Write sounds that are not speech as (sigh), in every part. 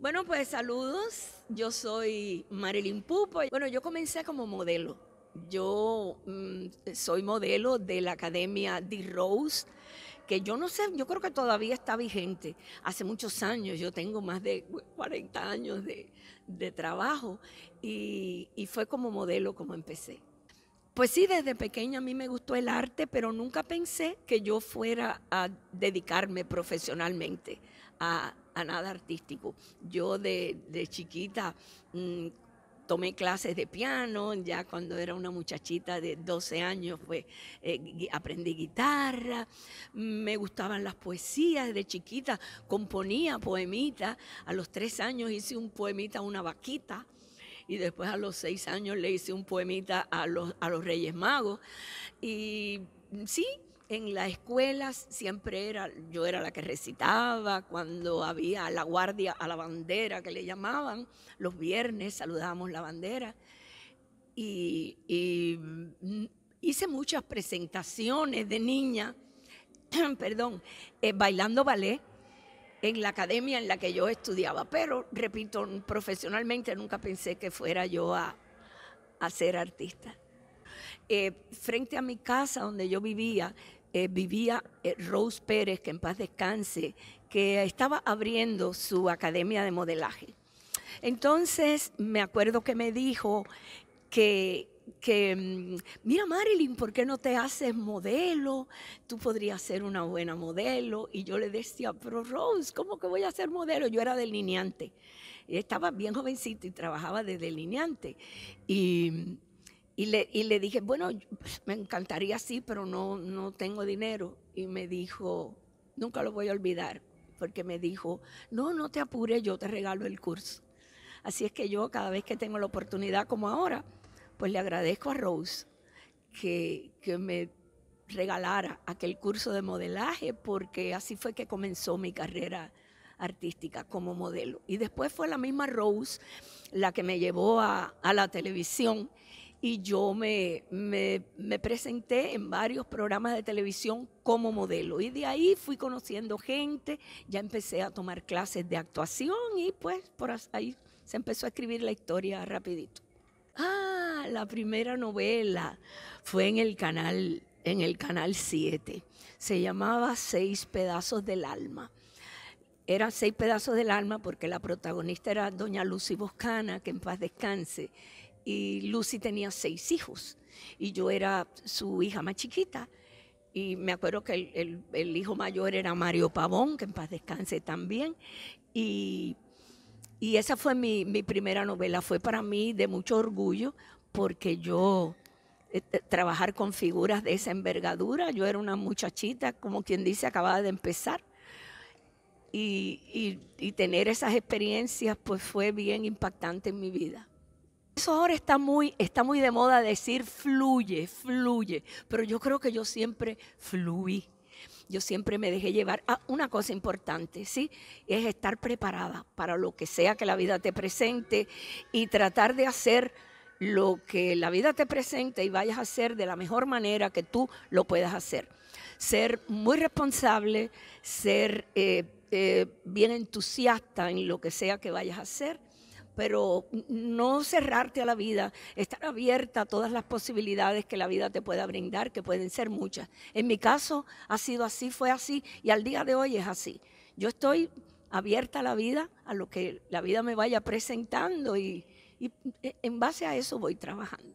Bueno, pues saludos. Yo soy Marilyn Pupo. Bueno, yo comencé como modelo. Yo mm, soy modelo de la Academia D. Rose, que yo no sé, yo creo que todavía está vigente. Hace muchos años, yo tengo más de 40 años de, trabajo y, y fue como modelo como empecé. Pues sí, desde pequeña a mí me gustó el arte, pero nunca pensé que yo fuera a dedicarme profesionalmente a, nada artístico. Yo de, chiquita mm, tomé clases de piano, ya cuando era una muchachita de 12 años, fue pues, eh, aprendí guitarra, me gustaban las poesías de chiquita, componía poemitas, a los tres años hice un poemita a una vaquita, y después a los seis años le hice un poemita a los, a los Reyes Magos, y sí, en las escuela siempre era, yo era la que recitaba, cuando había la guardia a la bandera que le llamaban, los viernes saludábamos la bandera. Y, mm, hice muchas presentaciones de niña, (clears throat) perdón, eh, bailando ballet en la academia en la que yo estudiaba, pero repito, profesionalmente nunca pensé que fuera yo a, ser artista. Eh, frente a mi casa donde yo vivía, eh, vivía eh, Rose Pérez, que en paz descanse, que estaba abriendo su academia de modelaje. Entonces me acuerdo que me dijo que, que, mm, mira Marilyn, ¿por qué no te haces modelo? Tú podrías ser una buena modelo. Y yo le decía, pero Rose, ¿cómo que voy a ser modelo? Yo era delineante. Estaba bien jovencito y trabajaba de delineante. Y y le, dije, bueno, pues, me encantaría sí, pero no, no tengo dinero. Y me dijo, nunca lo voy a olvidar, porque me dijo, no, no te apures, yo te regalo el curso. Así es que yo cada vez que tengo la oportunidad como ahora, pues le agradezco a Rose que, que me regalara aquel curso de modelaje, porque así fue que comenzó mi carrera artística como modelo. Y después fue la misma Rose la que me llevó a, a la televisión y yo me, presenté en varios programas de televisión como modelo. Y de ahí fui conociendo gente, ya empecé a tomar clases de actuación y pues por ahí se empezó a escribir la historia rapidito. Ah, la primera novela fue en el canal, en el canal 7. Se llamaba Seis Pedazos del Alma Era seis pedazos del alma porque la protagonista era doña Lucy Boscana, que en paz descanse, y Lucy tenía seis hijos y yo era su hija más chiquita. Y me acuerdo que el, hijo mayor era Mario Pavón, que en paz descanse también. Y, esa fue mi, primera novela. Fue para mí de mucho orgullo porque yo eh, eh, trabajar con figuras de esa envergadura, yo era una muchachita, como quien dice, acababa de empezar. Y, y tener esas experiencias pues fue bien impactante en mi vida. Eso ahora está muy, está muy de moda decir fluye, fluye, pero yo creo que yo siempre fluí. Yo siempre me dejé llevar. a una cosa importante, ¿sí? Es estar preparada para lo que sea que la vida te presente y tratar de hacer lo que la vida te presente y vayas a hacer de la mejor manera que tú lo puedas hacer. Ser muy responsable, ser eh, eh, bien entusiasta en lo que sea que vayas a hacer pero no cerrarte a la vida, estar abierta a todas las posibilidades que la vida te pueda brindar, que pueden ser muchas. En mi caso ha sido así, fue así y al día de hoy es así. Yo estoy abierta a la vida, a lo que la vida me vaya presentando y, e, en base a eso voy trabajando.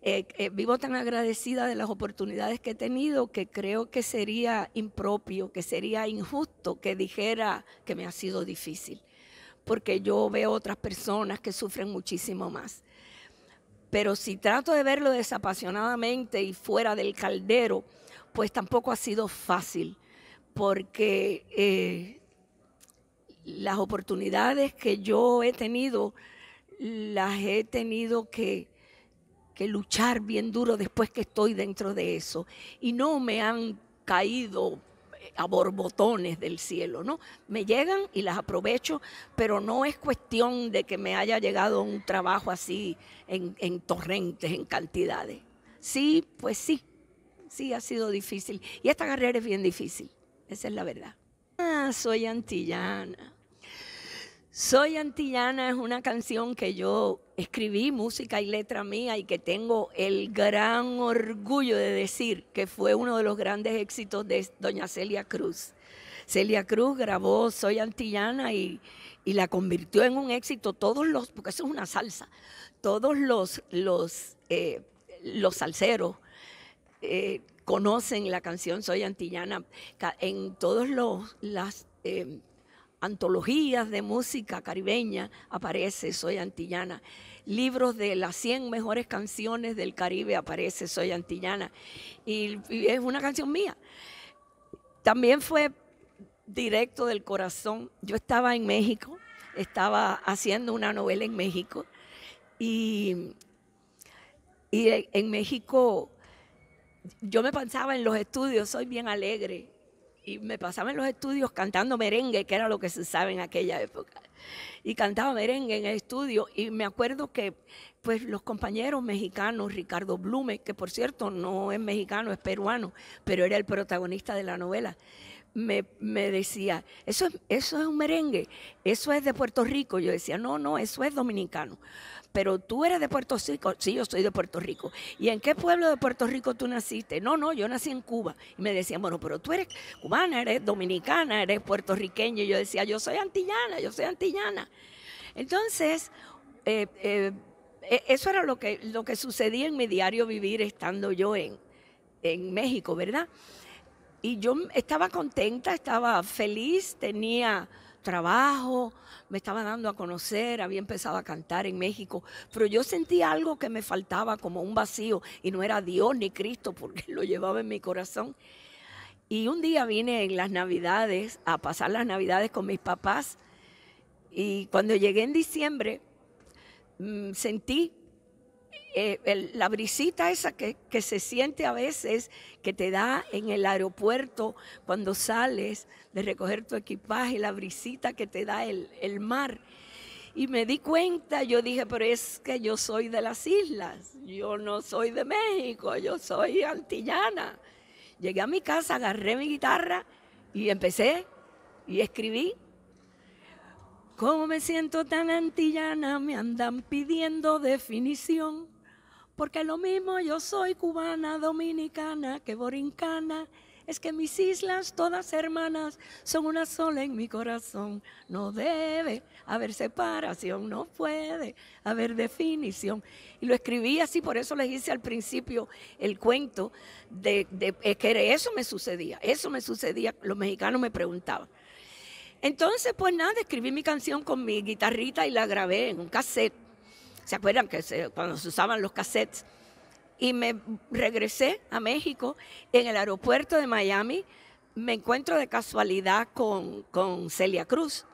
Eh, eh, vivo tan agradecida de las oportunidades que he tenido que creo que sería impropio, que sería injusto que dijera que me ha sido difícil porque yo veo otras personas que sufren muchísimo más. Pero si trato de verlo desapasionadamente y fuera del caldero, pues tampoco ha sido fácil, porque eh, las oportunidades que yo he tenido, las he tenido que, que luchar bien duro después que estoy dentro de eso. Y no me han caído a borbotones del cielo, ¿no? Me llegan y las aprovecho, pero no es cuestión de que me haya llegado un trabajo así en, torrentes, en cantidades. Sí, pues sí, sí ha sido difícil. Y esta carrera es bien difícil, esa es la verdad. Ah, soy antillana. Soy antillana es una canción que yo escribí música y letra mía y que tengo el gran orgullo de decir que fue uno de los grandes éxitos de doña Celia Cruz. Celia Cruz grabó Soy Antillana y, la convirtió en un éxito. Todos los, porque eso es una salsa, todos los, los, eh, los salseros eh, conocen la canción Soy Antillana en todos los las, em, antologías de música caribeña, aparece Soy Antillana. Libros de las 100 mejores canciones del Caribe, aparece Soy Antillana. Y, es una canción mía. También fue directo del corazón. Yo estaba en México, estaba haciendo una novela en México. Y, y en México yo me pensaba en los estudios, soy bien alegre, y me pasaba en los estudios cantando merengue, que era lo que se sabe en aquella época. Y cantaba merengue en el estudio y me acuerdo que pues los compañeros mexicanos, Ricardo Blume, que por cierto no es mexicano, es peruano, pero era el protagonista de la novela, me, decía, eso es, eso es un merengue, eso es de Puerto Rico. Yo decía, no, no, eso es dominicano. Pero tú eres de Puerto Rico, sí, yo soy de Puerto Rico. ¿Y en qué pueblo de Puerto Rico tú naciste? No, no, yo nací en Cuba. Y me decían, bueno, pero tú eres cubana, eres dominicana, eres puertorriqueña. Y yo decía, yo soy antillana, yo soy antillana. Entonces, eh, eh, e, eso era lo que, lo que sucedía en mi diario vivir estando yo en, en México, ¿verdad? Y yo estaba contenta, estaba feliz, tenía trabajo, me estaba dando a conocer, había empezado a cantar en México, pero yo sentía algo que me faltaba, como un vacío, y no era Dios ni Cristo, porque (laughs) lo llevaba en mi corazón. Y un día vine en las Navidades, a pasar las Navidades con mis papás, y cuando llegué en diciembre, mm, sentí eh, la brisita esa que, se siente a veces, que te da en el aeropuerto cuando sales de recoger tu equipaje, la brisita que te da el, el mar. Y me di cuenta, yo dije, pero es que yo soy de las islas, yo no soy de México, yo soy antillana. Llegué a mi casa, agarré mi guitarra y empecé y escribí Cómo me siento tan antillana, me andan pidiendo definición, porque lo mismo yo soy cubana, dominicana, que borincana, es que mis islas, todas hermanas, son una sola en mi corazón. No debe haber separación, no puede haber definición. Y lo escribí así, por eso les hice al principio el cuento de, de que eso me sucedía, eso me sucedía, los mexicanos me preguntaban. Entonces, pues nada, escribí mi canción con mi guitarrita y la grabé en un cassette. ¿Se acuerdan que cuando se usaban los cassettes? Y me regresé a México en el aeropuerto de Miami. Me encuentro de casualidad con, con Celia Cruz.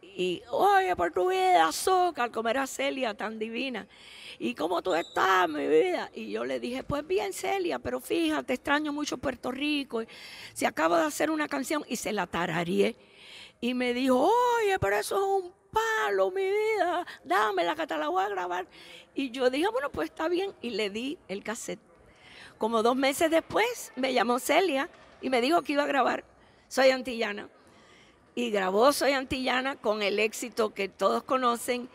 Y, oye, por tu vida, Al comer era Celia tan divina. ¿Y cómo tú estás, mi vida? Y yo le dije, pues bien, Celia, pero fíjate, extraño mucho Puerto Rico. Se acaba de hacer una canción y se la tararía y me dijo, oye, pero eso es un palo, mi vida, dámela que la voy a grabar. Y yo dije, bueno, pues está bien, y le di el cassette. Como dos meses después me llamó Celia y me dijo que iba a grabar Soy Antillana. Y grabó Soy Antillana con el éxito que todos conocen.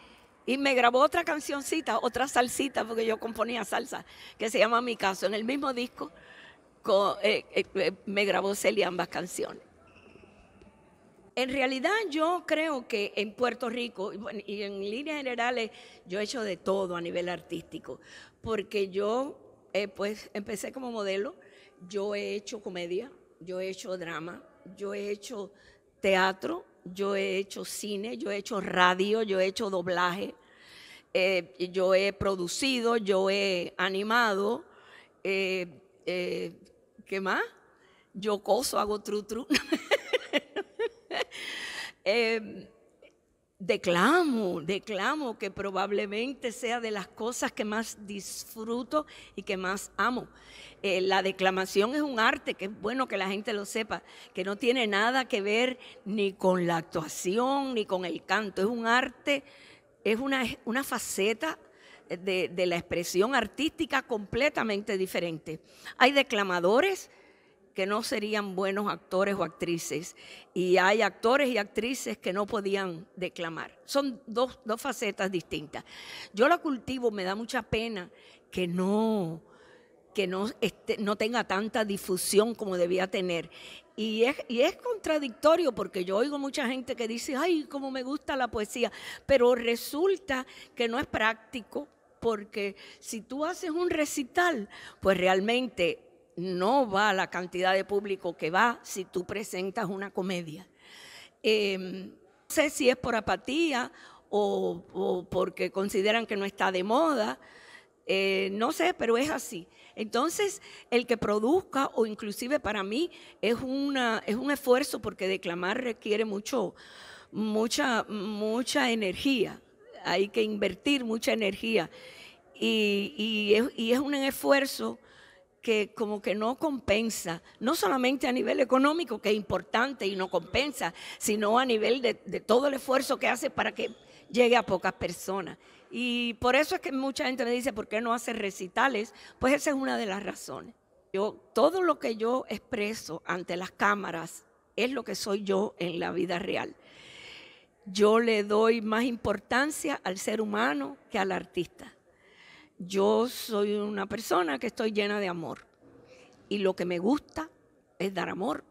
Y me grabó otra cancioncita, otra salsita, porque yo componía salsa, que se llama Mi Caso. En el mismo disco eh, eh, eh, me grabó Celia ambas canciones. En realidad yo creo que en Puerto Rico y en líneas generales yo he hecho de todo a nivel artístico, porque yo eh, pues empecé como modelo, yo he hecho comedia, yo he hecho drama, yo he hecho teatro, yo he hecho cine, yo he hecho radio, yo he hecho doblaje, eh, yo he producido, yo he animado, eh, ¿qué más? Yo coso, hago tru tru. (laughs) Em, declamo, declamo que probablemente sea de las cosas que más disfruto y que más amo. Eh, la declamación es un arte, que es bueno que la gente lo sepa, que no tiene nada que ver ni con la actuación ni con el canto, es un arte, es una, una faceta de, de, la expresión artística completamente diferente. Hay declamadores que no serían buenos actores o actrices. Y hay actores y actrices que no podían declamar. Son dos, dos facetas distintas. Yo la cultivo, me da mucha pena que no, que no, este, no tenga tanta difusión como debía tener. Y es, y es, contradictorio porque yo oigo mucha gente que dice, ay, cómo me gusta la poesía, pero resulta que no es práctico porque si tú haces un recital, pues realmente no va la cantidad de público que va si tú presentas una comedia. Em, no sé si es por apatía o, porque consideran que no está de moda, eh, no sé, pero es así. Entonces, el que produzca, o inclusive para mí, es, es un esfuerzo porque declamar requiere mucho, mucha, mucha energía. Hay que invertir mucha energía. y es un esfuerzo que como que no compensa, no solamente a nivel económico, que es importante y no compensa, sino a nivel de, todo el esfuerzo que hace para que llegue a pocas personas. Y por eso es que mucha gente me dice, ¿por qué no hace recitales? Pues esa es una de las razones. Yo, todo lo que yo expreso ante las cámaras es lo que soy yo en la vida real. Yo le doy más importancia al ser humano que al artista yo soy una persona que estoy llena de amor y lo que me gusta es dar amor,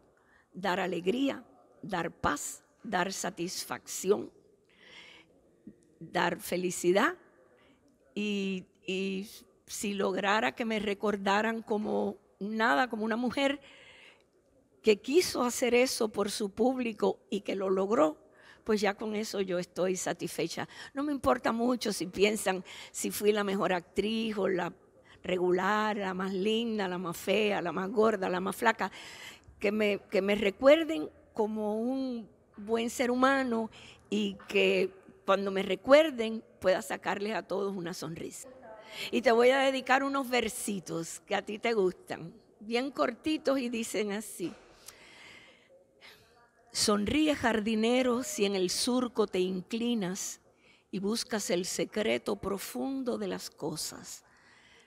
dar alegría, dar paz, dar satisfacción, dar felicidad y, si lograra que me recordaran como nada, como una mujer que quiso hacer eso por su público y que lo logró, pues ya con eso yo estoy satisfecha. No me importa mucho si piensan si fui la mejor actriz o la regular, la más linda, la más fea, la más gorda, la más flaca, que me, que me recuerden como un buen ser humano y que cuando me recuerden pueda sacarles a todos una sonrisa. Y te voy a dedicar unos versitos que a ti te gustan, bien cortitos y dicen así. Sonríe jardinero si en el surco te inclinas y buscas el secreto profundo de las cosas.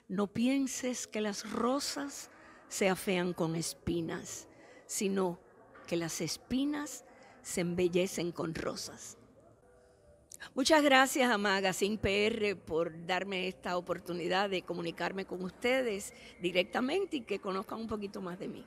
No pienses que las rosas se afean con espinas, sino que las espinas se embellecen con rosas. Muchas gracias a Magazine PR por darme esta oportunidad de comunicarme con ustedes directamente y que conozcan un poquito más de mí.